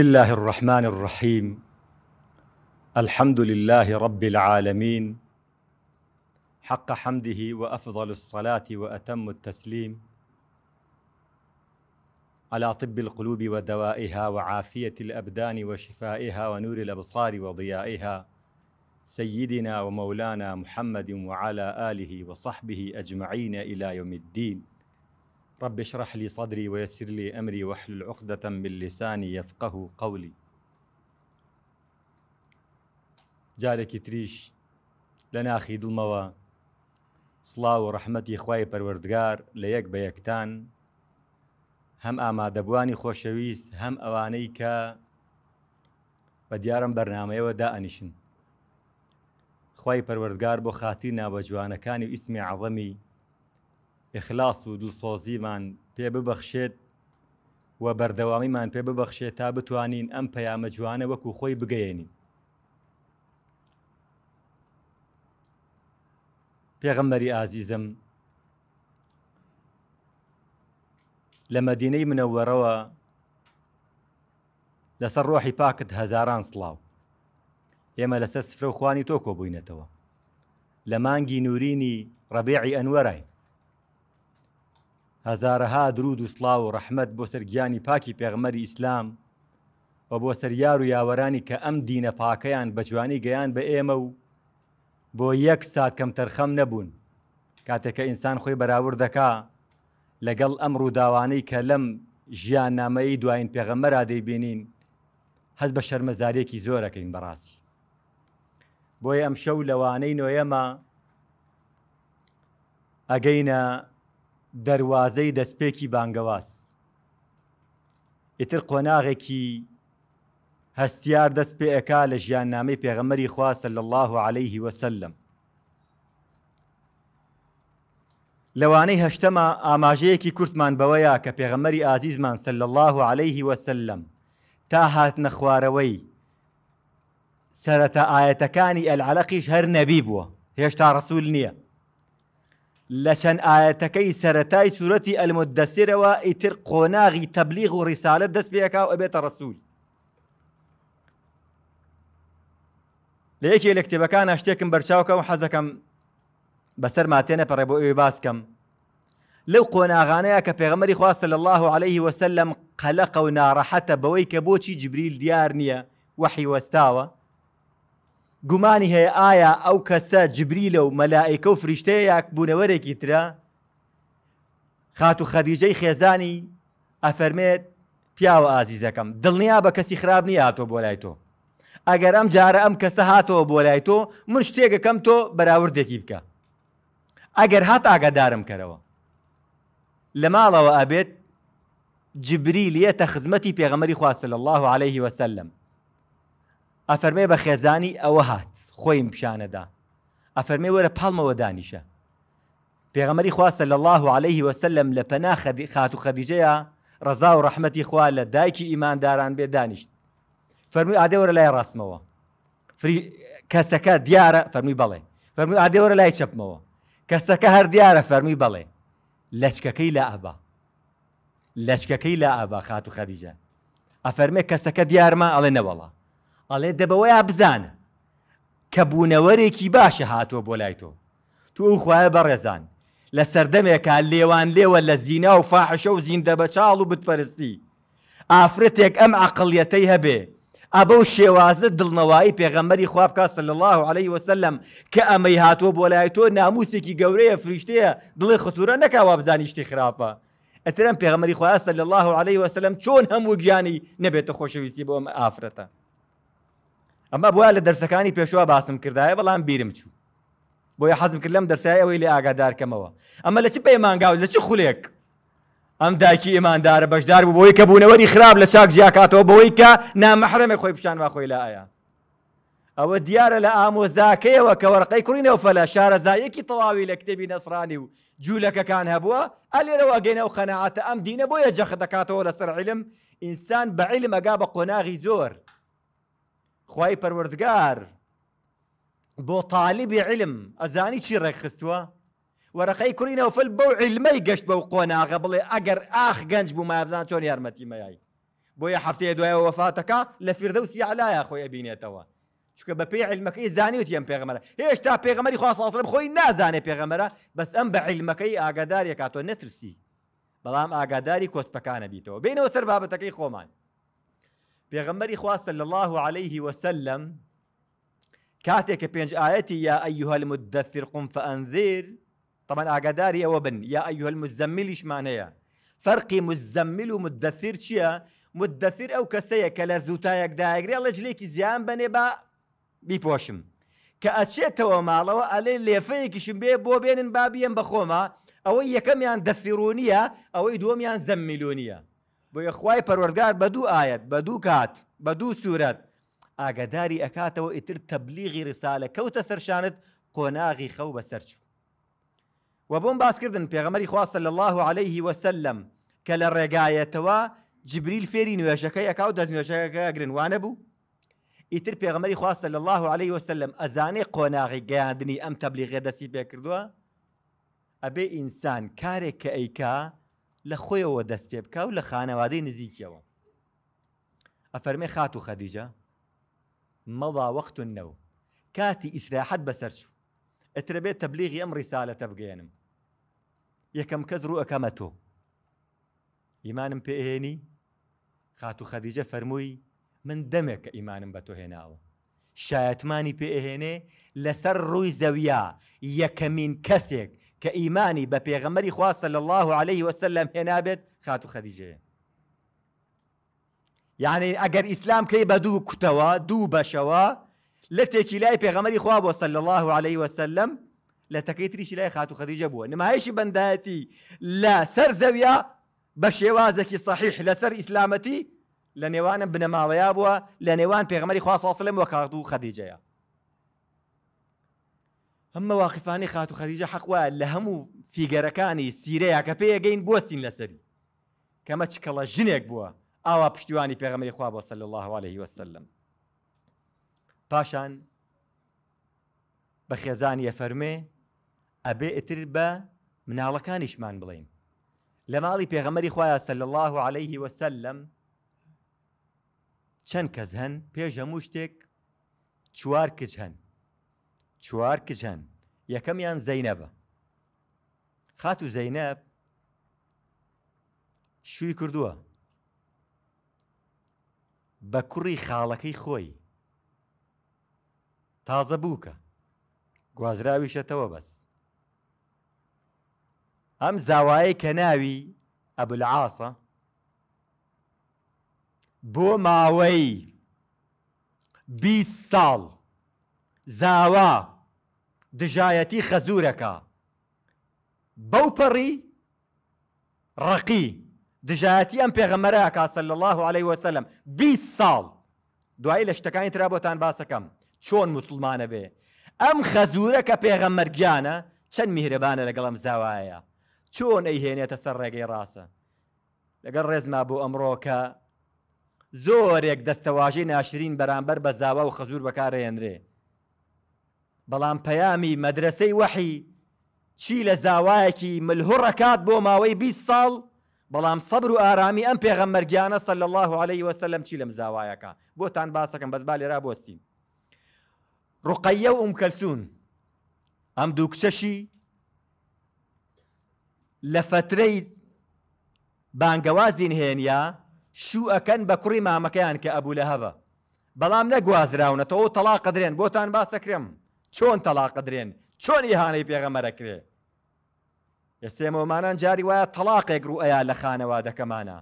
الله الرحمن الرحيم الحمد لله رب العالمين حق حمده وافضل الصلاه واتم التسليم على طب القلوب ودوائها وعافيه الابدان وشفائها ونور الابصار وضيائها سيدنا ومولانا محمد وعلى اله وصحبه اجمعين الى يوم الدين رب اشرح لي صدري ويسر لي أمري واحلل عقدة من لساني يفقه قولي جارێکی تریش لە ناخی دڵمەوە سلااو و ڕەحمەتی خی پەروەردگار لە یەک بە یەکتان هەم ئامادەبوانی خۆشەویست هەم ئەوانەی کە بە دیارم بەرنمەیەوە دائنیشن خی پەروەردگار بۆ خاتی نابە جوانەکانی و ئیسمی عەڵەمی ئخلاس و دڵسۆزیمان پێ ببەخشێت و بەردەوامیمان پێ ببەخشێت تا بتوانین ئەم پەیامە جوانە وەکو خۆی بگەێنین پێغەمبەری ئازیزم لە مەدینەی منەوەرەوە لەسەر ڕۆحی پاکت هەزاران سڵاو ئێمە لەسەر سفرە خوانی تۆ کۆبووینەتەوە لە مانگی نورینی ڕبێعی ئەنوەرای هەزارەها درود و سلااو و ڕەحمد بۆ سەرگیانی پاکی پێغمەری ئیسلام و بۆ سەریار و یاوەرانی کە ئەم دینە پاکەیان بە جوانی گەیان بە ئێمە و بۆ یەک سات کەم تەرخەم نەبوون کاتێککە ئینسان خۆی بەراورد دەکا لەگەڵ ئەم ڕووداوانەی کە لەم ژیان نامەی دوایین پێغەمەرا دەیبینین هەز بە شەرمەزارێکی زۆرەکەین بەڕاستی بۆیە ئەم شەو لەوانەی نوێمە ئەگەینە دەواازەی دەستپێکی بانگەواز ئیتر قۆناغێکی هەستیار دەست پێ ئەک لە ژیاننامەی پێغەمەری خواسە لە الله عليه وسلم لەوانەی هەشتەمە ئاماژەیەکی کورتمان بەوەیە کە پێغەمەری ئازیزمان سل الله عليه وسلم تا هات نەخوارەوەی سەرەتا ئاەتەکانی ئەلعلقیش هەر نەبی بووە هێشتا ڕسول نییە لە چەند ئاەتەکەی سەتای سوورەتی ئەلمدەسیرەوە ئیتر قۆناغی تەبلیغ و ڕیسالت دەست پێەکە و ئەبێتە ڕسوول لە یەکی لە کتێبەکان شتێکم بەرچاوکە و حەزەکەم بەسەر ماتێنە پەڕێ بۆ ئێوێ باسکەم لەو قۆناغانەیە کە پێغەمەری خواستە لە الله عليه وسلم قەلەقە و ناڕەحەتە بەوەی کە بۆچی جبریل دیار نییە وەحی وەستاوە گومانی هەیە ئایا ئەو کەسە جبری لە و مەلائیکە و فریشتەیە یاک بوونەوەرێکی ترە خات و خەدیجەی خێزانی ئەفەرمێت پیاوە ئازیزەکەم دڵنیا بە کەسی خراپ نیە هاتۆ بۆ لای تۆ ئەگەر ئەم جارە ئەم کەسە هاتەوە بۆ لای تۆ من شتێکەکەم تۆ بەراوردێکی بکە ئەگەر هات ئاگادارم کەرەوە لە ماڵەوە ئەبێت جبریلیەتە خزمەتی پێغەمەری خواستە لە الله عليه وسلم ئەفەرمێ بە خێزانی ئەوە هات خۆیم پیشانەدا ئەفەرمێ وەرە پاڵمەوە دانیشە پێغەمەری خواستە لە الله عليه وسلم لە پەنا خات و خەدیجەیە ڕزا و ڕحمەتی خوا لە دایکی ئیمانداران بێ دانیشت فەرمووی ئادەوەرە لای ڕاستمەوە کەسەکە دیارە فەرمووی بەڵێ فەرمووی ئادەوەرە لای چەپمەوە کەسەکە هەر دیارە فەرمووی بەڵێ لەچکەکەی لە ئەبا لەچکەکەی لە ئابا خات و خەدیجە ئەفەرمێ کەسەکە دیارمە ئەڵێ نەوەڵە ئەڵێ دەبەوەیە بزانە کە بوونەوەرێکی باشە هاتووە بۆ لای تۆ تو ئەو خوایە بەڕێزان لە سەردەمێکا لێوان لێوە لە زینا و فاحشە و زیندە بە چاڵ و بتپەرستی ئافرەتێک ئەم عقلەتەی هەبێ ئەبە و شێوازە دڵنەوەی پێغەمەری خوابکە لە الله عليه وسلم کە ئەمەی هاتووە بۆ لای تۆ ناموسێکی گەورەیە فریشتەیە دڵی خطورە نەکاوا بزانانی شتی خراپە ئەترم پێغەمەری خواسە لە الله عليه وسلم چۆن هەموو گیانی نەبێتە خۆشەویستی بۆ ئەم ئافرەتە ئەمە بۆە لە دەرسەکانی پێشوە باسم کردایە بەڵام بیرم چوو بۆیە حەزم کرد لەم دەرسای ئەوەی لێ ئاگادارکەمەوە ئەمە لە چ پەیمانگااو لە چ خولێک ئەم داکی ئێماندارە بەشدار بووەوەی کە بوونەوەری خراپ لە چاک زیاکاتەوە بەوەی کە نامەحرمێ خۆی پیششانوا خۆی لایە ئەوە دیارە لە ئامۆزاکەیەوە کە وەرقەی کوڕینەوە فەلە شارەزایەکی تەواوی لە کتێبی نەسرانی و جوولەکەکان هەبووە ئەلێرەوە گەینەوە خەنەعاتە ئەم دینە بۆیە جەخ دەکاتەوە لەسەر علم ئینسان بە علمەگا بە قۆناغی زۆر خی پەروەردگار بۆ تاالبی علم ئەزانی چی ڕێکخستووە؟ وەرەخەی کوڕینەوە فل بەو علمەی گەشت بەو قۆناغە بڵێ ئەگەر ئاخ گەنج بوو مابدان چۆن یارمەتی مەیایی بۆیە هەفتەیە دوایە وەفاتەکە لە فردەوسی علایە خۆی ئەبینێتەوە چکە بە پێی علمەکەی زانی و تیم پێغمەرە هێشتا پێغمەری خواسەڵم خۆی نازانێ پێغەمەرە بەس ئەم بە علمەکەی ئاگاداریە کاتۆ نەترسی بەڵام ئاگاداری کۆسپەکانە بیتەوە بینەوە سەر بابەتەکەی خۆمان بيغمري إخوة صلى الله عليه وسلم كاتك بينج آياتي يا أيها المدثر قم فأنذير طبعا أعقدار يا وبن يا أيها المزمل إيش معناها فرقي مزمل ومدثر شيا مدثر أو كسيا كلا زوتايك دايقري الله جليك زيان بني با بيبوشم كأتشيته ومالا وألي اللي يفيك شمبي بو بين بابين بخوما أو كم يان دثرونيا أو يدوم يان زملونيا بۆ یەخوای پەروەردگار بە دوو ئاەت بە دوو کات بە دوو سوورەت ئاگداری ئەکاتەوە ئیتر تەبلیغی ڕسالە کەوتە سەرشانت قۆناغی خەو بە سەرچوو و بۆم باسکردن پێغەمەری خواستە لە الله عليه وسلم کە لە ڕێگایەتەوە جبریل فێری نوێژەکەی ئەکاو دە نوێژەکە گرنوانە بوو ئیتر پێغمەری خواستە لە الله عليه وسلم ئەزانێ قۆناغی گەیاندنی ئەم تەبلیغێ دەستی پێ کردووە ئەبێ ئینسان کارێک کە ئەیکا لە خۆیەوە دەست پێ بکە و لە خانەوادەی نزیکیەوە ئەفەرمێ خات و خەدیجە مەڵا وەختون نەو کاتی ئیسراحەت بەسەر شو ئەترەبێت تەبلیغی ئەم ڕیسالەتە بگەێنم یەکەم کەس ڕوو ئەەکەمە تۆ ئیمانم پێهێنی خات و خەدیجە فەرمووی من دەمێک کە ئیمانم بە تۆ هێناوە شایەتمانی پێئهێنێ لەسەر ڕووی زەویا یەکەمین کەسێک كإيماني ببيغمري خواه صلى الله عليه وسلم هێنابێت خات خاتو خديجة يعني ئەگەر ئیسلام كي بدو كتوا دو دوو بەشەوە بيغمري تێکی صلى الله عليه وسلم لتكيتري تەکەی خاتو خديجة خات و خەدیجە بووە نمایشی بەندایەتی لە سەر زەویا صحيح شێوازێکی صحیح لەسەر ئیسلامەتی لە لنيوان بيغمري بووە صلى الله عليه وسلم ساڵم خديجة ئەممە واقفانی خات و خەریجە حەقوە لە هەموو فیگەرەکانی سیرەیە کە پێیەگەین بستین لەسەری کەمە چکەڵە ژنێک بووە ئاوا پشتیوانی پێغەمەری خوا بۆ سەل الله عليه وسلم پاشان بە خێزانیە فەرمێ ئەبێ ئتر بە مناڵەکانیشمان بڵین لە ماڵی پێغەمەری خخوایە سەل الله عليه وسلم چەند کەس هەن پێشەمو شتێک چوار کچ هەن چوار کچ هەن یەکەمیان زەینەبە خات و زەینەب شووی کردووە بە کوڕی خاڵەکەی خۆی تازە بووکە گوازراویشەتەوە بەس ئەم زاوایە کە ناوی ئەبلعاسە بۆ ماوەی بی ساڵ زاوا دژایەتی خەزورەکە بەوپەڕی ڕقی دژایەتی ئەم پێغەمەرە کاسە لە الله عليه وسلم 20 ساڵ دوایی لە شتەکانی تررا بۆتان باسەکەم چۆن مسلمانە بێ ئەم خەزورە کە پێغەمەرگیانە چەند میهرەبانە لەگەڵم زاوایە چۆن ئەیهێنێتە سەر ڕێگەی ڕاستە لەگەڵ ڕێزما بۆ ئەمڕۆکە زۆرێک دەستەواژەی ناشرین بەرامبەر بە زاوا و خەزور بەکارێنرێ بەڵام پەیامی مەدرسەی وەحی چی لە زاوایەکی ملهڕەکات بۆ ماوەی 20 ساڵ بەڵام سەبر و ئارامی ئەم پێغەمەرگیانە سەل الله عليه وسلم چی لەم زاوایەکە بۆتان باسەکەم بەزبا لێرا بستین ڕقەیە و ئومکەلسون ئەم دوو کچەشی لە فترەی بانگەوازین هێنیا شوئەکەن بە کوڕی مامەکەیان کە ئەبوو لە هەبە بەڵام نەگوازراونەتەوە تەلاق قدرێن بۆتان باسەکرێم چۆن تەلاقە درێن چۆن ئیهانەی پێغەمەرەکرێ ئێستێمەمانان جاری وایە تەلاقێک ڕوئەیە لە خانەوە دەکەمانە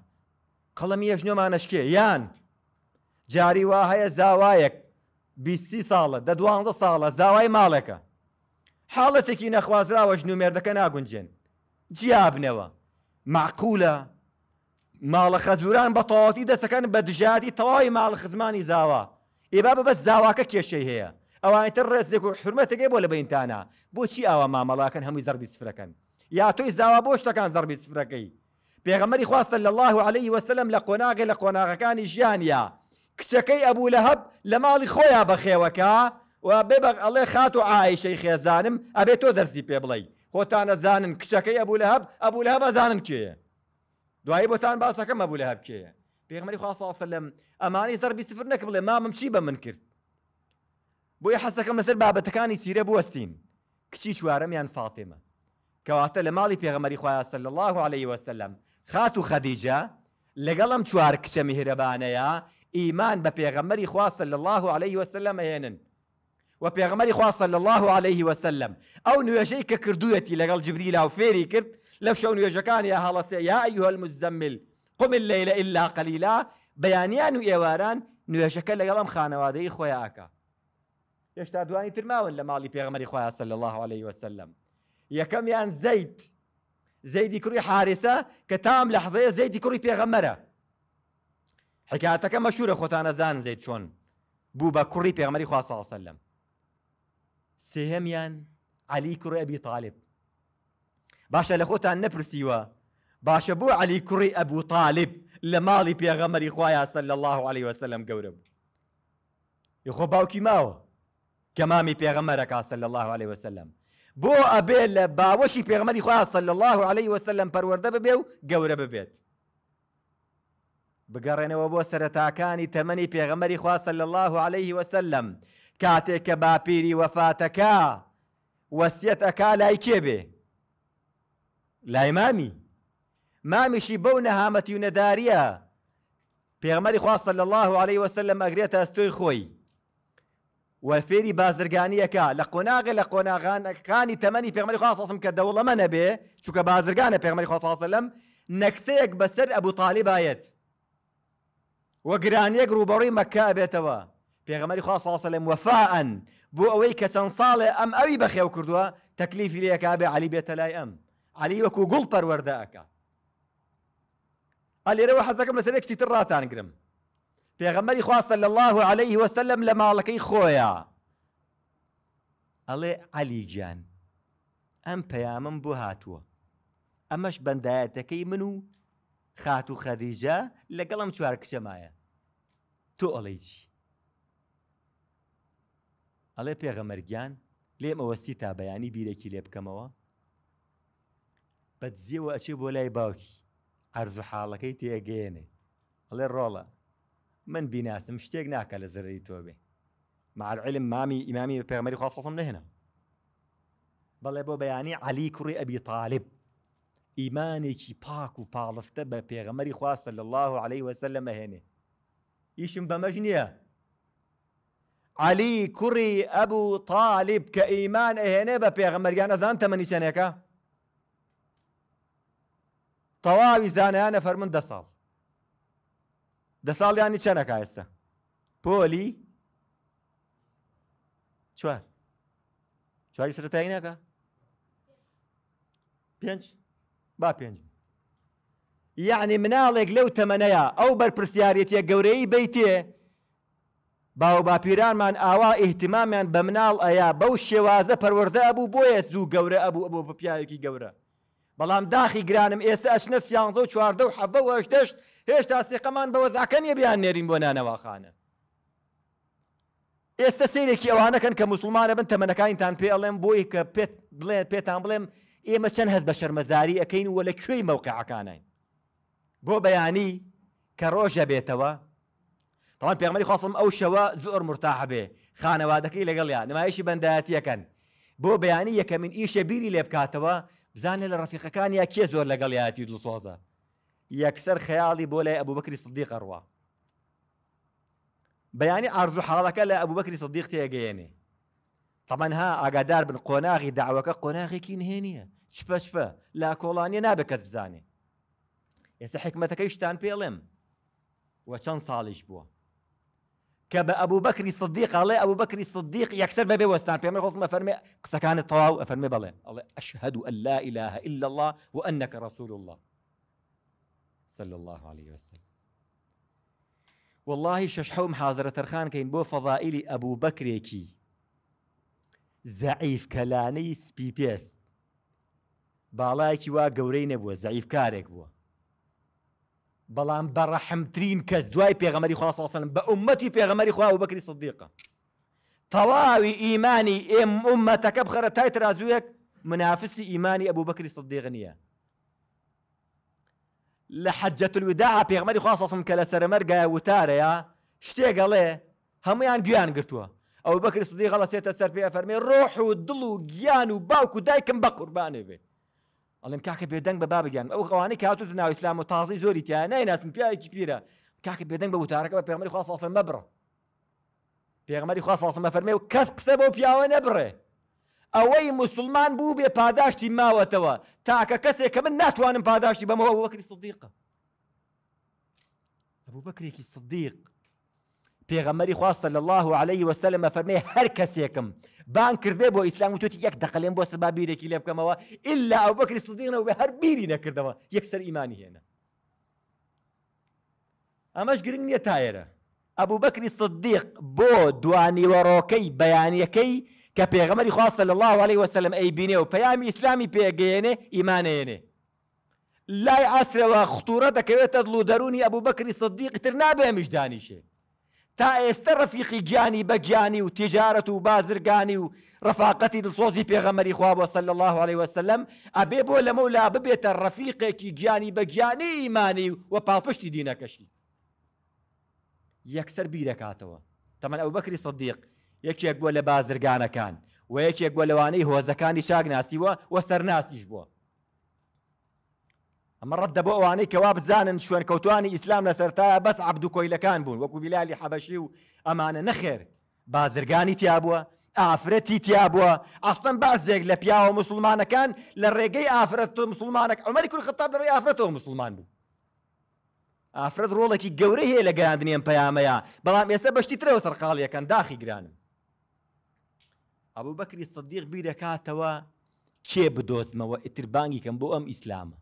قەڵەمی یەژنۆمانەشکێ یان جاری وا هەیە زاوایەک بیسی ساڵە دە دوانزە ساڵە زاوای ماڵێکە حاڵەتێکی نەخوازراوە ژنومێردەکە ناگونجێن جیابنەوە معقولە ماڵە خەزوران بە تەواتی دەسەکەن بە دژادی تەواوی ماڵ خزمانی زاوا ئێبا بە بەس زاواکە کێشەی هەیە ئەوانتە ڕێزێک و حرمەتەگەی بۆ لە بینتانە بۆچی ئاوا مامەڵاکەن هەمووی زەربی سفرەکەن یا تۆی زاوا بۆ شتەکان زەربی سفرەکەی پێغەمەری خواستە لە الله عليه وسلم لە قۆناغی لە قۆناغەکانی ژیانە کچەکەی ئەبوو لە هەب لە ماڵی خۆیان بەخێوەکە و بێبق ئەڵێ خات و ئایشەی خێزانم ئەبێت تۆ دەرسی پێ بڵێ خۆتانەزانن کچەکەی ئەبوو لە هەب ئەبوو لە هەبەزانن کێ دوایی بۆتان باسەکەم ئەبوو لە هەب کێ پێغمەری خواستسەلم ئەمانی زەربی سفر نەکە بڵێ مامم چی بە من کرد بۆیە حەستەکەم لەسەر بابەتەکانی سیرە بوەستین کچی چوارەمیان فاتێمە کەواتە لە في پێغەمەری خويا صلى الله عليه وسلم خاتو خديجه خەدیجە لەگەڵم چوار کچە يا إيمان بە خويا صلى الله عليه وسلم هێنن و پێغمەری خواه صلى الله عليه وسلم او نو ئەو نوێژەی کە جبريل او فيري لاو لو شو نو شەو يا هەڵەسێ يا ايها المزمل قم الليل إلا قليلا بەیانیان و ئێواران نوێژەکە لەگەڵم خويا خۆیاکە يشتا دواني ترماون لما علي بيغمر إخوة صلى الله عليه وسلم يا كم يان زيد زيد كري حارسة كتام لحظة زيد كري بيغمرة حكايتك مشهورة خوتانا زان زيد شون بوبا كري بيغمر إخوة صلى الله عليه وسلم سهم يان علي كري أبي طالب باشا لخوتان نبرسيوا باشا بو علي كري أبو طالب لمالي بيغمر إخوة صلى الله عليه وسلم قورب يخو باوكي ماو کەمامی پێغەمەرەکە صلى الله عليه وسلم بو أبيل باوشي باوەشی پێغمەری خوا سەل الله عليه وسلم برورد ببيو قور ببيت بقرن بگەڕێنەوە بۆ تمني تەمەنی پێغەمەری خوا سەل الله عليه وسلم کاتێک بابيري وفاتكا وسيتكا وەسیەت ئەکا لای کێبێ لای مامی مامیشی بەو نەهامەتی و نەداریە پێغمەری خوا الله عليه وسلم ئەگرێتە استوي خوي وەفێری بازرگانیەکە لە قۆناغێ لە قۆناغانەکانی تەمەنی پێمەری خواستم کە دەوڵەمەە بێ چووکە بازرگانە پێمەری خواستە لەم نەکسەیەک بەسەر ئەبوو تاالبایەت وەگرانیەک ڕوبەڕی مەکە بێتەوە پێغەمەری خواستڵ لەم وەفاەن بۆ ئەوەی کە چەند ساڵێ ئەم ئەوی بەخێو کردووە تەکلیفی لەکە بێ علی بێتە لای ئەم علی وەکو گوڵ پەروەەردەکە. ئەلێرەوە حەزەکەم لەسەر ێکشتی تر ڕاتانگرم. پێغەمەری خواستە لە الله عليه وسلم لە ماڵەکەی خۆیە ئەڵێ علیگیان ئەم پەیامم بۆ هاتووە ئەمەش بەندایەتەکەی من و خات و خەدیجە لەگەڵم چوار کچەمایە تۆ ئەڵێ چی ئەڵێ پێغەمەرگیان لێم ئەوەستی تا بەیانی بیرێکی لێ بکەمەوە بەدزیەوە ئەچێ بۆ لای باوکی ئەرزوو حاڵەکەی تێگەێنێ ئەڵێ ڕۆڵە من بناس مشتاق على زري توبي مع العلم مامي امامي بيغمري خاصه من هنا بل ابو بياني علي كري ابي طالب ايماني كي باكو بالفته بيغمري خاص صلى الله عليه وسلم هنا ايش بمجنيا علي كري ابو طالب كايمان هنا ببيغمر يعني زانت من سنهكا طواوي زانه انا فرمن دصال دە ساڵیانی چەنەکە ئێستا پۆلی چوار چواری سرەتایی نەکە پێنج با پێنج یعنی مناڵێک لەو تەمەنەیە ئەو بەرپرسیارەتە گەورەی بیتێ باو باپیرانمان ئاوا ئیهتیمامیان بە مناڵ ئەیا بەو شێوازە پەروەەردە ئەبوو بۆیە زوو گەورە ئەبوو ئەبوو بە پیاوێکی گەورە بەڵام داخی گرانم ئێستا ئەچنە سیانزە و چواردە و حەبە وەشدەشت هێشتا سێقەمان بە وەزعکە نیە بیان نێرین بۆ نانەواخانە ئێستا سیرێکی ئەوانەکەن کە مسلمانە بن تەمەنەکانیتان پێ ئەڵێم بۆی کە پێت بڵێن پێتان بڵێم ئێمە چەند هەست بە شەرمەزاری ئەەکەین وە لە کوێی مەوقعەکانین بۆ بەیانی کە ڕۆژە بێتەوە تاوان پێمەری خواستم ئەو شەوە زۆر مرتاح بێ خانەوادەکەی لەگەڵیان نمایشی بەندایەتیەکەن بۆ بەیانی یەکەمین ئیشە بیری لێ بکاتەوە بزانێت لە ڕەفیقەکان یا کێ زۆر لەگەڵ یاتی دڵسۆزە يكسر خيالي بولاي ابو بكر الصديق اروى بياني ارزو حالك لا ابو بكر الصديق تي تيجيني طبعا ها اقادار بن قناغي دعوك قناغي كين هينيه شفا شفا لا كولاني نابك بزاني يا حكمتك ايش تان بيلم وشان صالح بو كبا ابو بكر الصديق الله ابو بكر الصديق يكثر ما وستان بيامر خلص ما فرمي سكان الطواو افرمي بالله الله اشهد ان لا اله الا الله وانك رسول الله سل الله عليه وسلم واللهی شش حوم حازرە تەرخانکەین بۆ فەضائلی ئەبوو بەکرێکی زەعیف کەلانەی سپی پێست باڵایکی وا گەورەی نەبووە زەعیف کارێک بووە بەڵام بەڕەحمترین کەس دوای پێغەمەری خواسەڵسەلم بە عومەتی پێغەمەری خوا و بەکری صدیقە تەواوی ئیمانی ئێم عومەتەکە بخەرە تای ترازویەک منافسی ئیمانی ئەبوو بەکری صدیق نییە لە حەجەت الودا پێغمەری خواستسم کە لە سەرمەرگایە وتارەیە شتێگەڵێ هەمویان گویان گرتووە ئەو بەکر سدی غەڵەسێتە سەر پێ فەرمێ ڕۆح و دڵ و گیان و باوک و دایکم بە قوربانێ بێ ئەڵم کاکە بێدەنگ بە بابگیان ئەو ئەوانەی کاتوت ناو ئسلام و تازی زۆری تیا نایناسم پیاوێکی پیرە کاکە بێدەنگ بە وتارەکە بە پێغمەری خواستسم مەبڕە پێغمەری خواستسم مە فەرمێ و کەس قسە بۆ پیاوە نەبڕێ ئەوەی مسلمان بوو بێ پاداشتی ماوەتەوە تاکە کەسێک کە من ناتوانم پاداشتی بەمەوە وەکری صدیقە ئەبوو بەکرێکی صدیق پێغەمەری خواستە لە الله عليه وسلم فەرمێ هەر کەسێکم بان کردێ بۆ ئیسلام و توتی یەک دەقلێن بۆ سەبا بیرێکی لێ بکەمەوە ئللا ئەو بەکری صدیقەوە بە هەر بیری نەکردەوە یەکسەر ئیمانی هێنا ئەمەش گرنگ نییە تایرە ئەبوو بەکری صدیق بۆ دوانی وەڕۆکەی بەیانیەکەی كبيغمري پێغەمەری صلى الله عليه وسلم اي و پەیامی اسلامي بيغيني ايمانيني لای ئاسرەوە خطورە دەکەوێتە تدلو و أبو بكر الصديق سەدیقی تر نابێمیش دانیشێ تا استر ڕفیقی گیانی بە گیانی و تجارەت و بازرگانی و ڕفاقەتی الله عليه وسلم ئەبێ بۆ مولا لا ببێتە ڕفیقێکی گیانی بە گیانی ئیمانی و پاڵپشتی دینەکەشی یەکسەر بیرەکاتەوە تەمەەن أبو بكر الصديق یەکێک بووە لە بازرگانەکان و یەکێک بووە لەوانەی هۆزەکانی چاکناسیوە وە سەرناسیش بووە ئەمە ڕەتدە بۆ ئەوانەی کەوا بزانن شوێنکەوتانی ئیسلام لە سەرتایە بەس عبدوکۆیلەکان بوون وەکو بیلالی حەبەشی و ئەمانە نەخێر بازرگانی تیا بووە ئافرەتی تیا بووە ئەستن بازێک لە پیاوە مسلمانەکان لە ڕێگەی ئافرەت و مسلمانەکە ئەمەری کول خەتاب لە ڕێی ئافرەتەوە مسلمان بوو ئافرەت ڕۆڵێکی گەورە هەیە لە گەاندنیان پەیامەیە بەڵام ئێستا بەشتی ترەوە سەرقاڵیەکەن داخی گرانم ئەو بەکری سەدیق بیرەکاتەوە کێ بدۆزمەوە ئتربانگی کەم بۆ ئەم ئیسلامە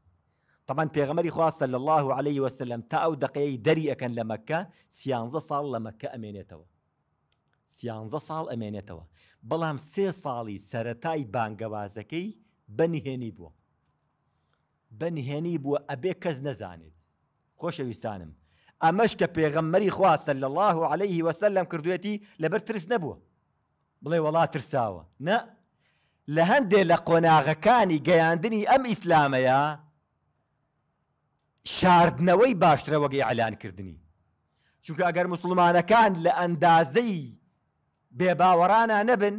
طبعاً پێغەمەری خواستە لە الله عليه وسلم تا ئەو دقەیە دەری ئەەکەن لە مەکە سیانزە ساڵ لە مەکە ئەمێنێتەوە سیانزە ساڵ ئەمێنێتەوە بەڵام سێ ساڵی سەتای بانگەوازەکەی بەنیهێنی بووە بەنیهێنی بووە ئەبێ کەس نەزانێت خۆشەویستانم ئەمەش کە پێغەممەری خواستە لە الله عليه وسلم کردوێتی لەبەر ترس نەبووە بڵێ وڵات ترساوە نە لە هەندێ لە قۆناغەکانی گەیاندنی ئەم ئیسلامەیە شاردنەوەی باشترە وەگەی ئالانکردنی چونکە ئەگەر مسلمانەکان لە ئەندازەی بێباوەڕانە نەبن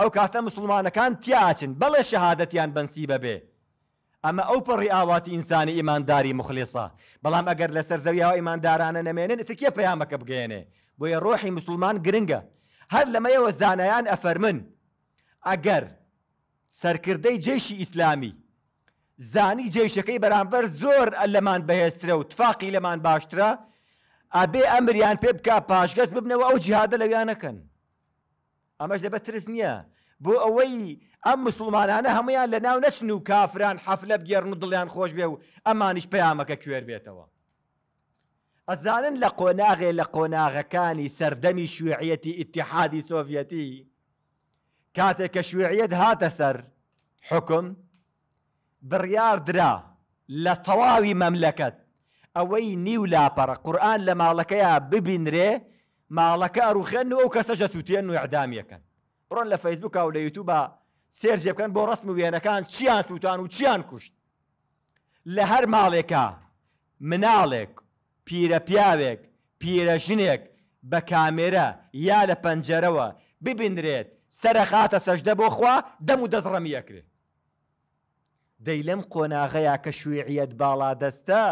ئەو کاتە مسلمانەکان تیاچن بەڵێ شەهادەتیان بەنسی بەبێ ئەمە ئەو پەڕی ئاواتی ئینسانی ئیمانداری مخلیسا بەڵام ئەگەر لە سەرزەویەوە ئیماندارانە نەمێنن تکیە پەیامەکە بگەێنێ بۆیە ڕۆحی مسلمان گرنگە هەر لەمەیەوە زانایان ئەفەرمن ئەگەر سەرکردەی جێشی ئیسلامی زانی جێشەکەی بەرامبەر زۆر ئەلەمان بەهێسترە و تفاقی لەمان باشترە ئەبێ ئەمریان پێ بکە پاشگەز ببنەوە ئەو جیهادە لەویانەکەن ئەمەش دەبێت ترس نییە بۆ ئەوەی ئەم مسلمانانە هەمویان لە ناو نەچن و کافران حەفلە بگێڕن و دڵیان خۆش بێ و ئەمانیش پەیامەکە کوێر بێتەوە ئەزانن لە قۆناغێ لە قۆناغەکانی سەردەمی شوێعەتی ئتیحادی سۆڤەتی کاتێک کە شوێعەت هاتە سەر حکم بڕیار درا لە تەواوی مەملەکەت ئەوەی نیو لاپەڕە قورآن لە ماڵەکەیە ببینرێ ماڵەکە ئەروخێن و ئەو کەسەشە سووتێن و ئەعدامیەکەن بڕۆن لە فەیسبوک و لە یوتوبە سێرجێبکەن بۆ ڕستم وێنەکان چیان سووتان و چیان کوشت لە هەر ماڵێکە مناڵێک پیرە پیاوێک پیرە ژنێک بە کامێرە یا لە پەنجەرەوە ببینرێت سرە خاتە سەشدە بۆ خوا دەم و دەزڕەمیەکرێ دەی لەم قۆناغەیە کە شوێعیت باڵا دەستە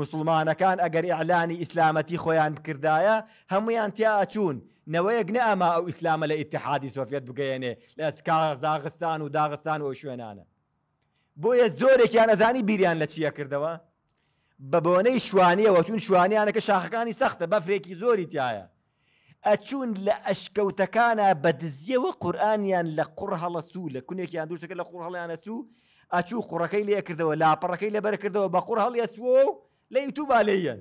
مسلمانەکان ئەگەر ئیعلانی ئیسلامەتی خۆیان کردایە هەمویان تیا ئەچوون نەوەیەک نەما ئەو ئیسلامە لە ئتحادی سۆفێت بگەێنێ لە داغستان و داغستان و شوێنانە بۆیە زۆرێکیان ئەزانی بیریان لە چیە کردەوە بە بۆنەی شوانیەوە چون شوانیانە کە شاخەکانی سەختە بەفرێکی زۆری تایە ئەچون لە ئەشکەوتەکانە بە دزیەوە قورآانیان لە قڕ هەڵە سوو لە کونێکیان دوورەکە لە قوڕهڵیانە سوو ئەچوو قوڕەکەی لێ کردەوە لاپەڕەکەی لەبەر کردەوە بە قوڕ هەڵ ئەسوۆ لە یوتوب بالێن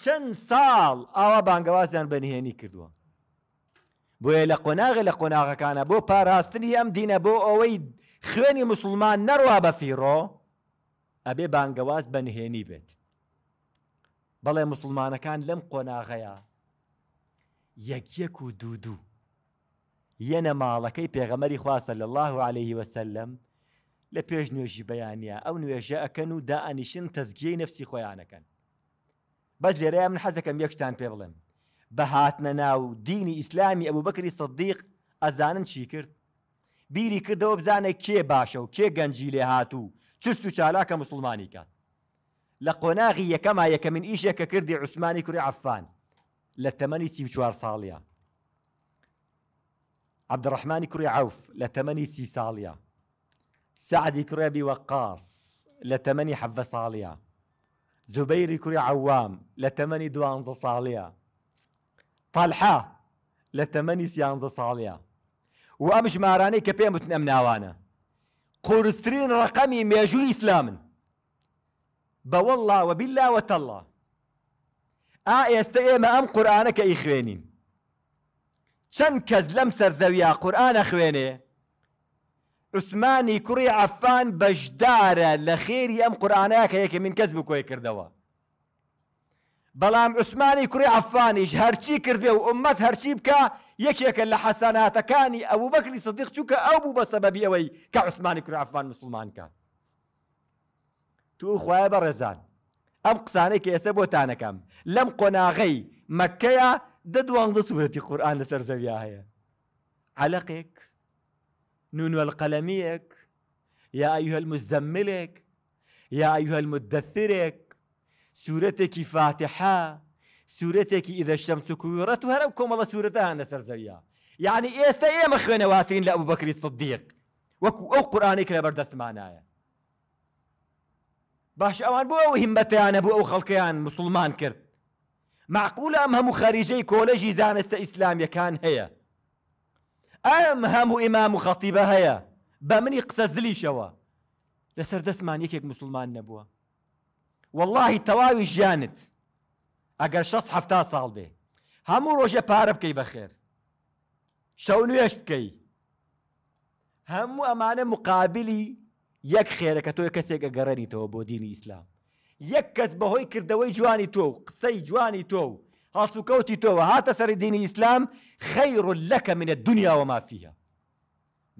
چەند ساڵ ئاوا بانگەوازیان بەنهێنی کردووە بۆیە لە قۆناغی لە قۆناغەکانە بۆ پاراستنی ئەم دینە بۆ ئەوەی خوێنی مسلمان نەڕوا بە فیڕۆ ئەبێ بانگەواز بەنهێنی بێت بەڵێ مسلمانەکان لەم قۆناغەیە یەکیەک و دوودوو یەنە ماڵەکەی پێغەمەری خواسە لە الله عليه وسلم لە پێش نوێژی بەیانە ئەو نوێژە ئەەکەن و دائنیشن تەزگیی نفسی خۆیانەکەن بەس لێرەیە من حەزەکەم یەکشتان پێ بڵێم بە هاتنە ناو دینی ئیسلامی ئەوو بکری سەدیق ئەزانن چی کرد بیری کردەوە بزانێ کێ باشە و کێ گەنجی لێ هاتوو چست و چالاکە مسلمانی کات لە قۆناغی یەکەما یەکەمین ئیشێکە کردی عوسمانی کوری عفان لە تەمەنی سی چوار عبد الرحمن کوری عوف لە تەمەنی سی سعد سعدی کوڕێبی وەقاس لە تەمەنی حەفە ساڵیە زوبەیری کوری عوام لە تەمەنی دوانزە ساڵیە تالحا لە تەمەنی سیانزە ساڵیە و ئەم ژمارانەی کە پێم وتن ئەم ناوانە قرسترين رقمي ميجو إسلام بوالله وبالله وتالله آ يستئم أم قرآنك إخواني شن كز لم سر قرآن أخواني عثماني كري عفان بجدارة لخير أم قرآنك هيك من كذب كوي كردوا بلام عثماني كري عفان إيش هرشي كردوا وأمة هرشي بكا يكيك اللي حسناتا كاني أبو بكر صديق شوكا أبو بسبب أوي كعثمان كر عفان مسلمان كان تو أخويا برزان أم قسانك يا سبو تانكم لم قناغي مكة ددوان ذا سورة القرآن لسر زبياها علقك نونو القلميك يا أيها المزملك يا أيها المدثرك سورة كفاتحة فاتحة سورتك إذا الشمس كورت وهرب كم الله سورتها نسر زيا يعني إيه سيا مخوين واتين لأبو بكر الصديق وكو أو قرآن إكلا برد اسمعنا باش أوان بو أو همتي بو أو خلقي مسلمان كرت معقولة أم هم خارجي كولجي زانست إسلام يكان هي أم هم إمام خطيبة هيا بمن يقصز لي شوا لسر دسمان يكيك مسلمان نبوه والله التواوي جانت ئەگەر 16 ساڵ بێ هەموو ڕۆژێ پارە بکەی بەخێر شەو نوێش بکەی هەموو ئەمانە مقابلی یەک خێرە کە تۆی کەسێکە گەڕێنیتەوە بۆ دینی ئیسلام یەک کەس بەهۆی کردەوەی جوانی تۆ و قسەی جوانی تۆ و هەڵسوکەوتی تۆوە هاتە سەری دینی ئیسلام خەیڕ لەکە منە دنیاوە مافیە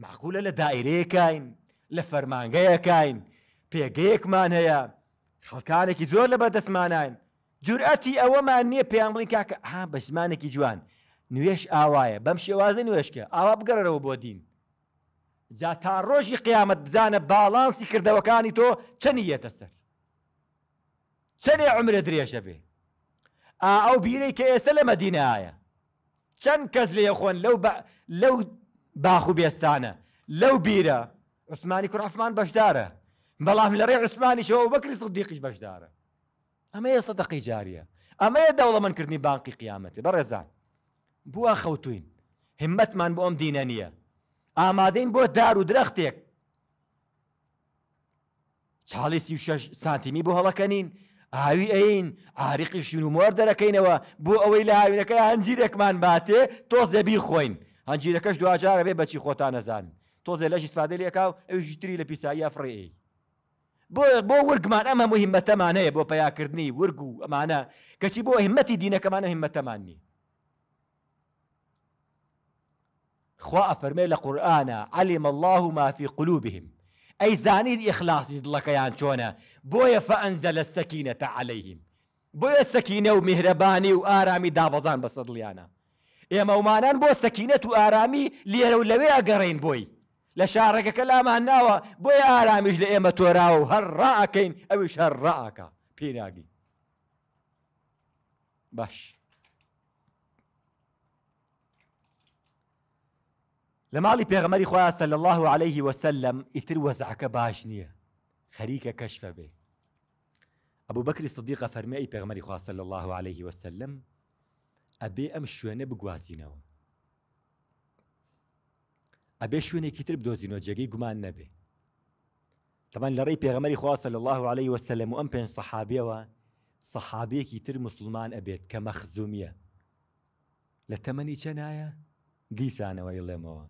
معقولە لە دائرەیەکین لە فەرمانگەیەکین پێگەیەکمان هەیە خەڵکانێکی زۆر لە بەدەستمانین جورئەتی ئەوەمان نییە پێیان بڵین کاکە ها بە زمانێکی جوان نوێش ئاوایە بەم شێوازە نوێشکە ئاوا بگەڕەوە بۆ دین جا تا ڕۆژی قیامەت بزانە باڵانسی کردەوەکانی تۆ چەنیەتە سەر چەنێ عمرە درێژە بێ ئا ئەو بیرەی کە ئێستا لە مەدینایە چەند کەس لێ خۆن لەو لەو باخ و بێستانە لەو بیرە عوسمانی کوڕافمان بەشدارە بەڵام لە ڕێ عوسمانی شەوە بەکری سڵدیقیش بەشدارە ئەمەیە سەدەقی جاریە ئەمەیە دەوڵەمەندکردنی بانقی قیامەتی بەڕێزان بووە خەوتوین همەتمان بۆ ئەم دینە نییە ئامادەین بۆ دار و درەختێک چاڵی سی شش سانتیمی بۆ هەڵەکەنین ئاوی ئەین ئاریقی شین و مۆر دەرەکەینەوە بۆ ئەوەی لە هاوینەکەی هەنجیرێکمان باتێ تۆز دەبی خۆین هەنجیرەکەش دوواجارە بێ بەچی خۆتان نەزان تۆزێ لەش استفادە لێکاو ئەوی ژتری لە پیسایی ئەفرێی بۆ بۆ ورگمان ئەمە مهمەتەمانەیە بۆ پیاکردنی ورگ و ئەمانە کەچی بۆ هیمەتی دینەکەمانە هیمەتەمانی خوا ئەفەرمێ لە قورآانە علیم الله مافی قلوبهم ئەی زانید ئیخلاصی دڵەکەیان چۆنە بۆیە فەئەنزە لە سەکینەتە عليهلەیهیم بۆیە سەکینە و میهرەبانی و ئارامی دابەزان بە سەدڵیانە ئێمە ومانان بۆ سەکینەت و ئارامی لێرە و لەوێ ئەگەڕین بۆی لشارك كلام لامان بويا بۆ ئارامیش لە ئێمە تۆراوە و هەر ڕاکەین ئەویش هەر لما علي باش لە ماڵی پێغمەری الله عليه وسلم ئیتر وەزعەکە باش نییە به أبو بكر ئەبوو بەکری صدیقە فەرمەی صلى الله عليه وسلم أبي ئەم شوێنە بگوازینەوە ئەبێ شوێنێکی تر بدۆزینەوە جێگەی گومان نەبێ تەمان لە ڕێی پێغەمەری خواسە لە الله عليه وسلم و ئەم پێنج سەحابیەوە سەحابەیەکی تر مسلمان ئەبێت کە مەخزومیە لە تەمەنی چەنایە دیسانەوەی لێمەوە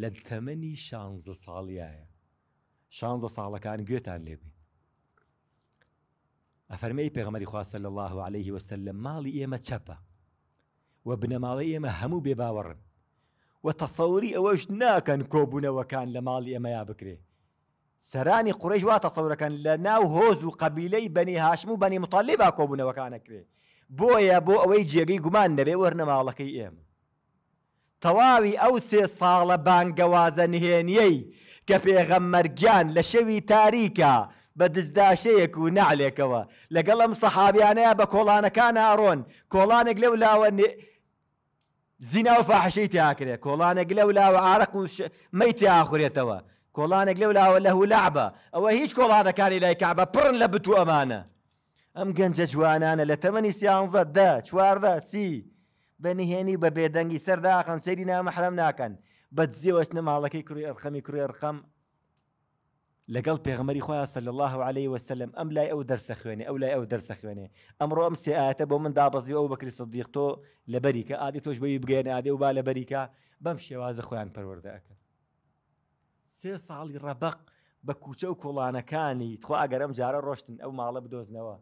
لە تەمەنی شانزە ساڵیایە شانزە ساڵەکان گوێتان لێبێ ئەفەرمەی پێغمەری خواسە لە الله عليه وسلم ماڵی ئێمە چەپە و بنەماڵی ئێمە هەموو بێ باوەڕن و تەسەوری ئەوەش ناکەن کۆبوونەوەکان لە ماڵی ئەمەیا بکرێ سەرانی قوڕێژ وا تەسەورەکەن لە ناو هۆز و قبیلەی بەنی هاشم و بەنی مطالێ با کۆبوونەوەکانەکرێ بۆیە بۆ ئەوەی جێگەی گومان دەبێ وەرنەماڵەکەی ئێمە تەواوی ئەو سێ ساڵە بانگەوازە نهێنیەی کە پێغەممەرگیان لە شەوی تاریکە بە دزداشەیەک و نعلێکەوە لەگەڵ ئەم سەحابیانەیە بە کۆڵانەکان ئاڕۆن کۆڵانێک لەو لاوە زینا و فاحشەی تیاکرێت کۆڵانێک لەو لاوە ئارەق و مەی تیاخورێتەوە کۆڵانێک لەو لاوە لە هولابە ئەوە هیچ کۆڵانەکانی لای کابە پڕن لە بتو ئەمانە ئەم گەنجە جوانانە لە تەمەنی سیانزە دە چواردە سی بەنیهێنی بە بێدەنگی سەرداخەن سەری نامەحرەم ناکەن بە دزیەوەش نەماڵەکەی کوڕی ئەرخەمی کوڕی ئەرخەم لەگەڵ پێغمەری خۆیان سل الله عليه وسلم ئەم لای ئەو دەرسە خوێنێ ئەو لای ئەو دەرسە خوێنێ ئەمڕۆ ئەم سێئاتە بۆ من دابەزی ئەو بەکری سەدیق تۆ لە بەریکە ئادی تۆش بەوی بگەێن ئادێ و با لە بەریکە بەم شێوازە خۆیان پەروەردەکە سێ ساڵی ڕەبق بە کوچە و کۆڵانەکانی تخوا ئەگەر ئەم جارە ڕۆشتن ئەو ماڵە بدۆزنەوە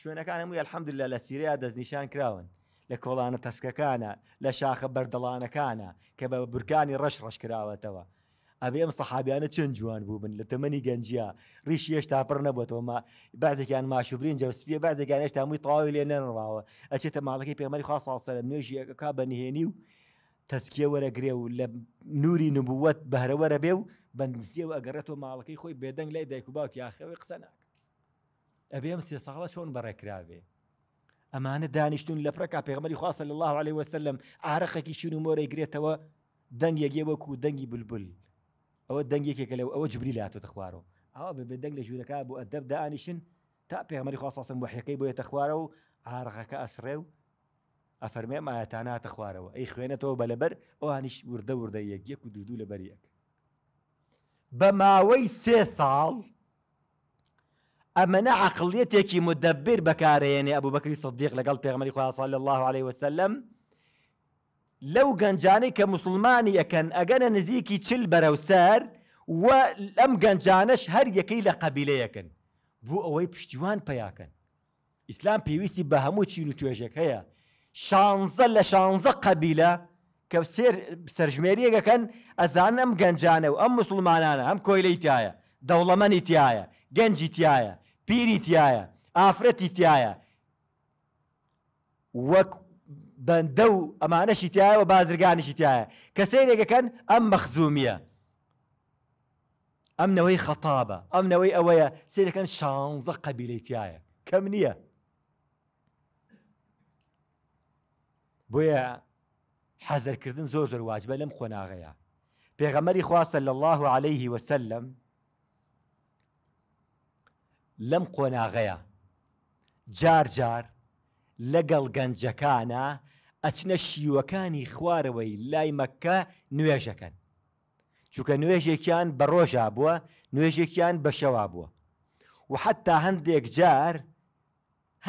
شوێنەکان هەمووی الحەمدللا لە سیریا دەستنیشان کراون لە کۆڵانە تەسکەکانە لە شاخە بەردەڵانەکانە کە بە برکانی ڕەش ڕەشکراوەتەوە ئەبێ ئەم سەحابیانە چەند جوان بوو بن لە تەمەنی گەنجیا ڕیش هێشتا پڕ نەبووەوە بازێکیان ماشوبرین جەسپیە بازێکیان هێشتا مووی تەواوی لێ نەڕاوە ئەچێتە ماڵەکەی پێمەری خوا ساڵسەرە نوێژیەکە بەنهێنی و تەسکیە وەرەگرێ و لە نووری نبووەت بەهرەوەرە بێ و بەندزیە و ئەگەڕێتەوە ماڵەکەی خۆی بێدەنگ لای دایک و باوکی یاخەوەی قسە ناک ئەبێ ئەم سێ ساڵە چۆن بەڕێکراوێ ئەمانە دانیشتون لە پرەکە پێغمەری خواستە لە الله عليه وسلم ئارەخەکی شون و مۆرەی گرێتەوە دەنگ یەگێ وەکو دەنگی بلبل او ئەوە دەنگێکێکە لەو ئەوە جبری لاتۆتە خوارەوە ئەوە بێ دەنگ لە ژوورەکە بۆ د انشن تا پێغمەری خواستم بە حەکەی بۆیە تەخوارە و ئارغەکە ئەسرێ و ئەفەرمێ مایەتاناتە خوارەوە ئەی خوێنێتەوە بەلەبەر ئەوانیش وردە وردە یەکیەک و دوودوو لە بەریەک بە ماوەی سێ ساڵ ئەمەە عقلێتێکی مدەبیر بەکارێنێ ئەبوو بەکری سەدیق لەگەڵ پێغمەری صلى الله عليه وسلم لەو گەنجانەی کە مسلمانی ئەەکەن ئەگەنە نزیکی چل بەرەوسەر و ئەم گەنجانش هەر یەکەی لە قەبیلەیەکن بوو ئەوەی پشتیوان پیاکەن ئیسلام پێویستی بە هەموو چین و توێژێک هەیە شانزە لە شانزە قەبیلە کە سەرژمێریەکەکەن ئەزان ئەم گەنجانە و ئەم مسلمانانە ئەم کۆیلەی تایە دەوڵەمەنی تایە گەنجی تایە پیری تایە ئافرەتی تایە وەک بەندە و ئەمانەشی تایە و بازرگانیشی تایە کە سیرێکەکەن ئەم مەخزومیە ئەم نەوەی خەتابە ئەم نەوەی ئەوەیە سیرەکەن شانزە قەبیلەتیایە کەم نییە بۆیە حەزەرکردن زۆر زۆر واجبە لەم خۆناغەیە پێغەمەری خواستە لە الله عليه وسلم لەم قۆناغەیە جار جار لەگەڵ گەنجەکانە ئەچنە شیوەکانی خوارەوەی لای مەکە نوێژەکەن چونکە نوێژێکیان بە ڕۆژا بووە نوێژێکیان بە شەوا بووە و حتا هەندێک جار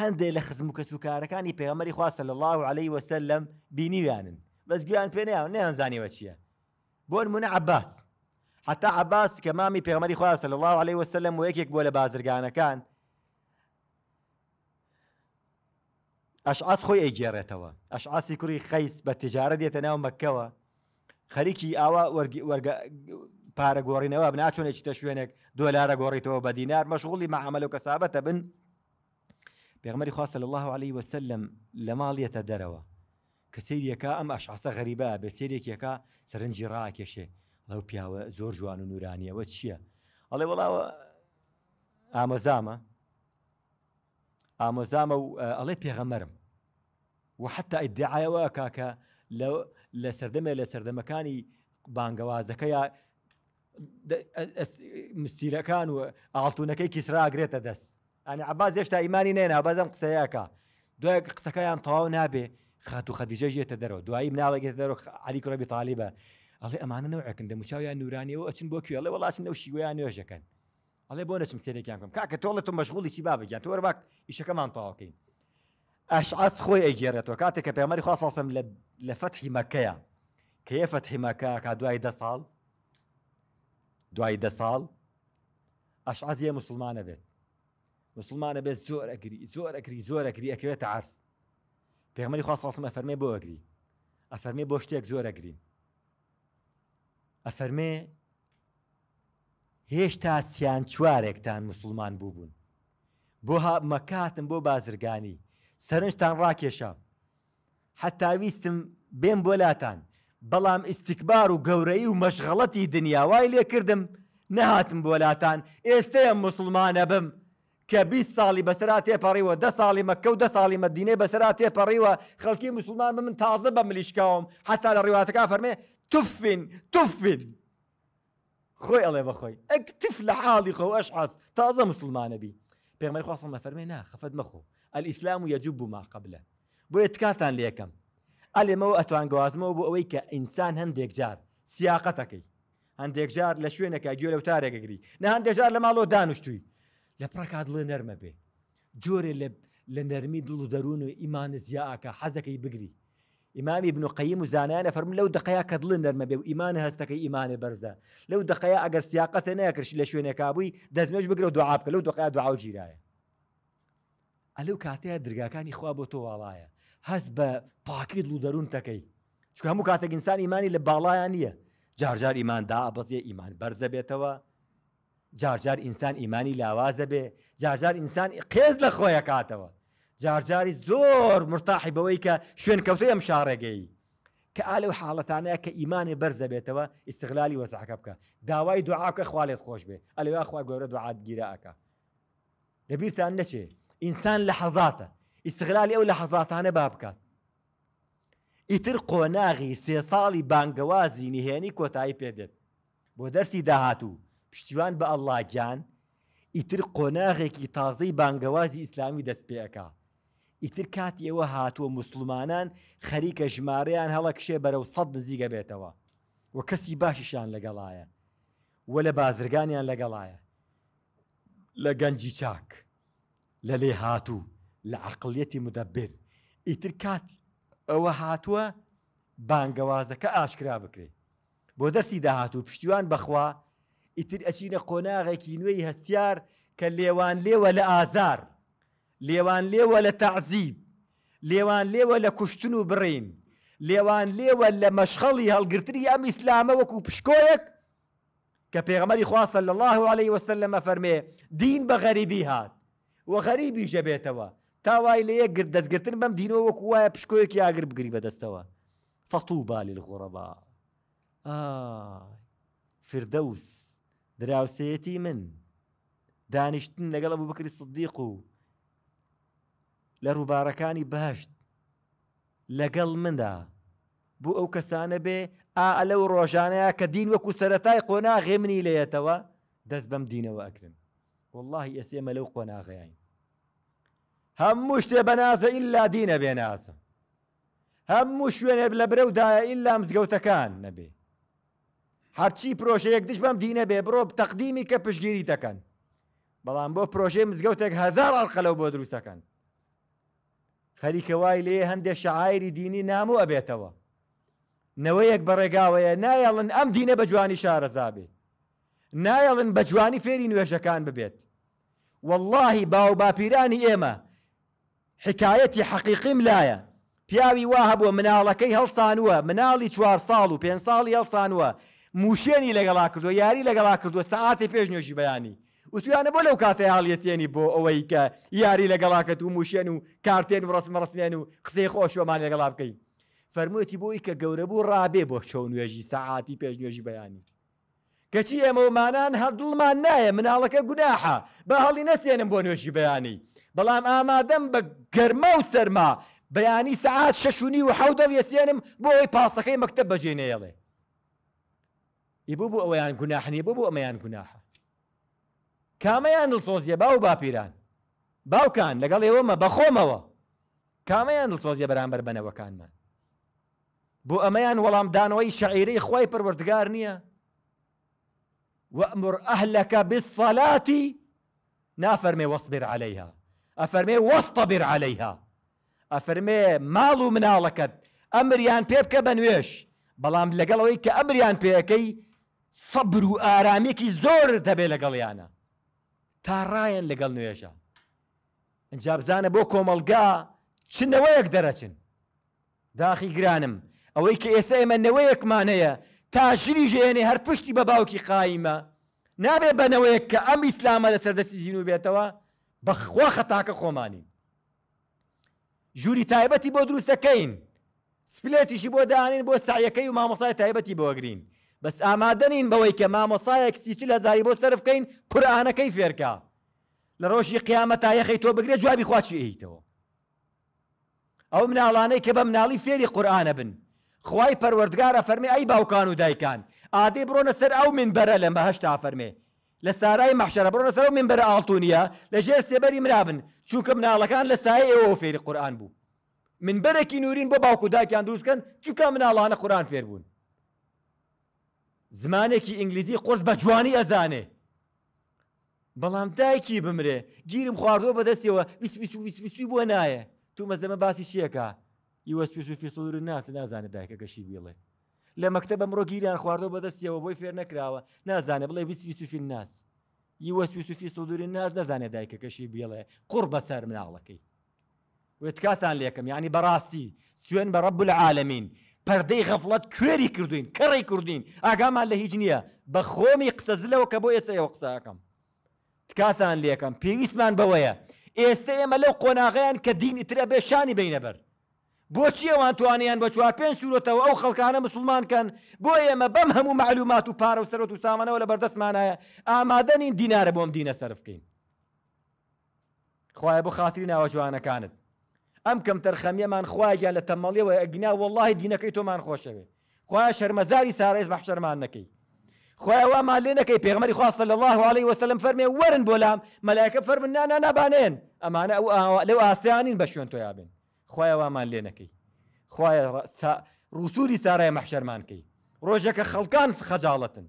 هەندێک لە خزم و کەسوکارەکانی پێغەمەری خواستە لە الله عليه وسلم بینیویانن بەسگویان پێنیان نەیانزانیوە چییە بۆن منە عباس حتا عباس کە مامی پێغمەری خواستە لە الله عليه وسلم و یەکێک بۆ لە بازرگانەکان ئەشعاس خۆی ئەیگێڕێتەوە ئەشعاسی کوڕی خەیس بە تجارە دێتە ناو مەکەوە خەریکی ئاوا پارە گۆڕینەوە بناچۆنێکی تە شوێنێک دۆلارە گۆڕیتەوە بە دینار مەشغوڵی مەعمل و کەسابەتە بن پێغمەری خواستە الله عليه وسلم لە ماڵیەتە دەرەوە کە سریەکە ئەم ئەشعسە غەریبە بە سێرێکیەکە سەرنجی ڕاکێشێ لەو پیاوە زۆر جوان و نورانیەوە چییە؟ ئەڵێ وڵاوە ئامەزامە ئامۆزامە و ئەڵێ پێغەمەرم و حتا ئیدعاەوە کاکە لە سەردەمە لە سەردەمەکانی بانگەوازەکەیە مستیرەکان و ئاڵتونەکەی کیسراگرێتە دەست ئەنی عباز هێشتا ئیمانی نێنە بەزم قسەیەکە دوای قسەکەیان تەواو نابێ خات و خەدیجەژێتە دەرەوە دوایی مناڵێکێت دەرەوە علیکڕبی تاالبە ئەڵێ ئەمانە نەوەکن دەموچاویان نورانیەوە ئەچن بۆ کوێڵێ وڵاتن نەو شیوەیان نوێژەکەن ئەڵێ بۆ نەچم سێرێکیان بکەم کاکە تۆڵێتم مەشغوڵی چی بابگیان تۆرە باک ئیشەکەمان تەواوکەین ئەشعس خۆی ئەگێرێتەوە کاتێک کە پێمەری خواسەم لە فەتحی مەکەیە کە یە فەتحی مەکە کا دوای دە ساڵ دوای دە ساڵ ئەشعز یە مسلمانە بێت مسلمانە بێت زۆر ئەگری زۆر ئەگری زۆر ئەگری ئەکرێتە عرس پێمەری خواسەڵسم ئەفەرمێ بۆ ئەگری ئەفەرمێ بۆ شتێک زۆر ئەگرین ئەفەرمێ هێشتا سیان چوارێکتان مسلمان بوو بوون بۆ مەکاتم بۆ بازرگانی سەرنجتان ڕاکێشە حتاویستم بێم بۆلاتان بەڵام ئیسیکبار و گەورەی و مەشغەڵەتی دنیاوای لێکردم نەهاتم بۆلاتان ئێستەیە مسلمانە بم کە 20 ساڵی بەسرا تێپەڕیوە ده ساڵی مەکە و ده ساڵی مەدینەی بەسرا تێپەڕیوە خەڵکی مسلمان من تازە بە ملیشکاوم حتا لە ڕیواتەکە فەرمێ توفین توفین خۆی ئەڵێ بەخۆی ئەکتف لە حاڵی خۆ ئەش عاز تازە مسلمانەبی پێمەری خواستم مە فەرمێ نا خەفەت مەخۆ ئەلئیسلام و یەجوب بوو ما قبلە بۆ ئێتکاتان لێکم ئەلێمەوە ئەتوان گوازمەوە بۆ ئەوەی کە ئینسان هەندێک جار سیاقەتەکەی هەندێک جار لە شوێنەکە گوێ لە وتارێکگری نە هەندێک جار لە ماڵۆ دانوشتووی لە پرکات لە نەرمە بێ جۆرێ لە نەرمی دڵ و دەروون و ئیمانە زیاکە حەزەکەی بگری ئیمامی بن و قیم و زانانە فەرم لەو دقەیە کە دڵن نەرمە بێ و ئیمانە هەستەکەی ئیمانە بەرزە لەو دقەیە ئەگەر سیاقەتە نەکرشی لە شوێنێکا بووی دەستنوێش بگرە و دوعاابکە لەو دقەیە دوعاو جیرایە ئەلەو کاتەیە درگاکانی خوا بۆ تۆ واڵایە هەست بە پاکیت و دەروون تەکەی چک هەموو کاتێک ئینسان ایمانی لە باڵایان نییە جارجار ئیماندا بەزیە ئیمان بەرزە بێتەوە جارجار ئینسان ئیمانی لاوازە بێ جارجار ئینسان قێز لە خۆیە کاتەوە جارجاری زۆر مرتاحی بەوەی کە شوێن کەوتی ئەم شارێگەی کە ئالە و حاڵەتانەیە کە ئیمانی بەرزە بێتەوە ئیسغلالی وەزعەکە بکە داوای دوعاکە خوالێت خۆش بێ ئەلەوا خوا گەورە دوعاات گیرەکە لەبییران نەچێت ئینسان لە حەزاتە ئیسغلالی ئەو لە حەزاتانە با بکات ئیتر قۆناغی سێ ساڵی بانگەوازی نهێنی کۆتایی پێدێت بۆ دەرسی داهاتوو پشتیوان بە ئەللاگیان ئیتر قۆناغێکی تازەی بانگەوازی ئیسلامی دەست پێەکە ئیتر کاتی ئێوە هاتووە مسلمانان خەریکە ژمارەیان هەڵە کشێ بەرەو سەد نزیگە بێتەوە و کەسی باشیشان لەگەڵایە وە لە بازرگانیان لەگەڵایە لە گەنجی چاک لە لێ هاتوو لە عقلەتی مدەبر ئیتر کات ئەوە هاتووە بانگەوازەکە ئاشکرا بکرێ بۆ دەستی داهاتوو پشتیوان بەخوا ئیتر ئەچینە قۆناغێکی نوێی هەستیار کە لێوان لێوە لە ئازار لێوان لێوە لە تەعزیب لێوان لێوە لە کوشتن و بڕین لێوان لێوە لە مەشخەڵی هەڵگرتنی ئەم ئیسلامە وەکو پشکۆیەک کە پێغەمەری خواستە لە الله عليه وسلم لەمە فەرمێ دین بە غەریبی هات وە غەریبی ژەبێتەوە تاوای لە یەک گرد دەستگرتن بەم دینەوە وەکو وایە پشکۆیەکی ئاگر بگری بەدەستەوە فەتوو بالی لەغۆڕەبا فردەوس دراوسەتی من دانیشتن لەگەڵ بوو بکری سدیق و لە ڕووبارەکانی بەهشت لەگەڵ مندا بۆ ئەو کەسانە بێ ئا ئەلەو ڕۆژانەیە کە دین وەکو سەتای قۆناغێ منی لێتەوە دەست بەم دینەوە ئەکرن واللهی ئەسێمە لەو قۆناغیان هەموو شتێ بەنازە ئللا دینە بێنازە هەموو شوێنێ لە برەودایە ئللا مزگەوتەکان نەبێ هەرچی پرۆژەیەک دش بەم دینە بێ بڕۆ تەقدیمی کە پشگیری دەکەن بەڵام بۆ پرۆژێ مزگەوتێک هزار ئەڵقەلەو بۆ دروستەکەن خەریکەوای لێ هەندێک شعایری دینی نامو ئەبێتەوە نەوەیەک بەڕێگاوەیە نایەڵن ئەم دینە بە جوانی شارەزابێ نایەڵن بە جوانی فێری نوێژەکان ببێت واللهی باو باپیرانی ئێمە حکایەتی حەقیقیم لایە پیاوی وا هەبووە مناڵەکەی هەڵسانووە مناڵی چوار ساڵ و پێ ساڵی هەڵسانووە موشێنی لەگەڵا کردووە یاری لەگەڵا کردووە سعاتی پێش نوێژی بەیانی وتوانە بۆ لەو کاتە هاڵیەسێنی بۆ ئەوەی کە یاری لەگەڵاکەت و موشێن و کارتێن و ڕسممە ڕسمێن و قسەی خۆشۆمان لەگەڵا بکەین فەرمووتی بۆی کە گەورە بوو ڕابێ بۆ شەو نوێژی سعاتی پێش نوێژی بەیانی کەچی ئێمەمانان هەردڵمان نایە مناڵەکە گوناحە بە هەڵی نەسێنم بۆ نوێژی بەیانی بەڵام ئامادەم بە گەرمە و سەرما بەیانی سعات شەشونی و حەودەڵ یسێنم بۆ ئەوی پاسەکەی مەکتە بەژێنەیەڵێ ئیبوو بوو ئەویان گوناحنی بوو بوو ئەمەیان گوناحە کامەیان دڵسۆزیە باو باپیران باوکان لەگەڵ ئێوەمە بەخۆمەوە کامەیان دڵسۆزیە بەرامبەر بنەوەکانمان بۆ ئەمەیان وەڵامدانەوەی شعیرەی خی پروەردگار نییە وأمر أهلك بالصلاة نافر مي واصبر عليها ئەفەرمێ وەستەبیر عليهەیها ئەفەرمێ ماڵ و مناڵەکەت ئەمریان پێ بکە بە نوێش بەڵام لەگەڵەوەی کە ئەمریان پێەکەی سەبر و ئارامێکی زۆر دەبێ لەگەڵیانە تا ڕایەن لەگەڵ نوێژە ئەجا بزانە بۆ کۆمەلگا چنەوەیەک دەرەچن داخی گرانم ئەوەی کە ئێستا ئێمە نەوەیەکمانەیە تا ژری ژێنێ هەر پشتی بە باوکی قایمە نابێ بەنەوەیەک کە ئەم ئیسلامە لە سەردەسی زین و بێتەوە بەخوا خەتاکە خۆمانین ژووری تایبەتی بۆ دروستەکەین سپلێتیشی بۆ دانین بۆ سایەکەی و مامۆسای تایبەتی بۆگرین بەس ئامادەنین بەوەی کە مامۆسایەک سیچ لە زاری بۆ سەرفکەین قورآانەکەی فێرکە لە ڕۆژی قیامە تایەخی تۆ بگرێت جوابی خواچی ئەیتەوە ئەو مناڵانەی کە بە مناڵی فێری قورآانە بن خوای پەروەردگارە فەرمی ئەی باوکان و دایکان ئادەی بڕۆنە سەر ئەو من بەرە لەمە هەشتا فەرمێ لە سارای مەحشەرە بڕۆنە سەر من بەرە ئاڵتونیە لەژێر سێبەری مرابن چونکە مناڵەکان لە سای ئێوە فێری قورآان بوو من بەرەکی نورین بۆ باوکو داکیان دروستکەن چونکە مناڵانە قورآان فێر بوون زمانێکی ئینگلیزی قرس بە جوانی ئەزانێ بەڵام دایکی بمرێ گیرم خواردۆ بەدەستەوە بۆ نایە تو مەزەمە باسی شیەکە یوەسپیش و فیسڵور ناس نازانێت دایکەکەشی بیڵێ لە مەکتتە بەمڕۆ گیریان خواردەوە بەدەستیەوە بۆی فێر نەکراوە نازانێ بڵێ بیسویسفیل ناس یوەسویسفی سودوری ناز نەزانێت دایکەکەشی بێڵێ قوڕ بەسەر مناڵەکەی وێتکاتان لێکم یعنی بەڕاستی سوێن بە ڕب العالمین پەردەی غەفڵەت کوێری کردوین کەڕی کوردین ئاگامان لە هیچ نییە بە خۆمی قسەزلەوە کە بۆ ئێستا ئێوە قساکەم تکاتان لێکم پێویستمان بەوەیە ئێستا ئێمە لەو قۆناغیان کە دینی ترە بێشانی بینەبەر بۆچی ئەوان توانیان بە چوار پێنج سوورەتەوە ئەو خەڵکانە مسلمانکەن بۆ ئێمە بەم هەموو معلومات و پارە و سەرەت و سامانەوە لە بەردەستمانایە ئامادەنین دینارە بۆم دینە سەرفکەین خخوایە بۆ خاتری ناوە جوانەکانت ئەم کەم تەرخەمیەمان خوایان لە تەمەڵیەوە ئەگنا وڵی دینەکەی تۆمان خۆشەوێ خخوایە شەرمەزاری سارێز بەحشەرمان نەکەی خۆیەوەمان لێ نەکەی پێغمەری خواستە لە الله عليه وسلم فەرمێ وەرن بۆ لام مەلایکە فەرمن نانا نابانێن ئەمانە ئەو لەو ئاسیانین بە شوێن تۆیابن خخوایە وامان في خجالة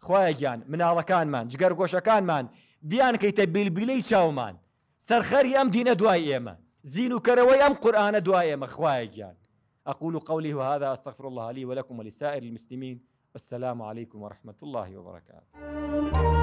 خخوایە جان من مەحشەرمانکەی كان مان جقر قوشا كان مان بيان كي تبيل بیلبیلەی شاو مان سرخر دینە دين ئێمە ايما زينو کەرەوەی ئەم قرآن دوای ايما خويا جان أقول قولي وهذا أستغفر الله لي ولكم ولسائر المسلمين والسلام عليكم ورحمة الله وبركاته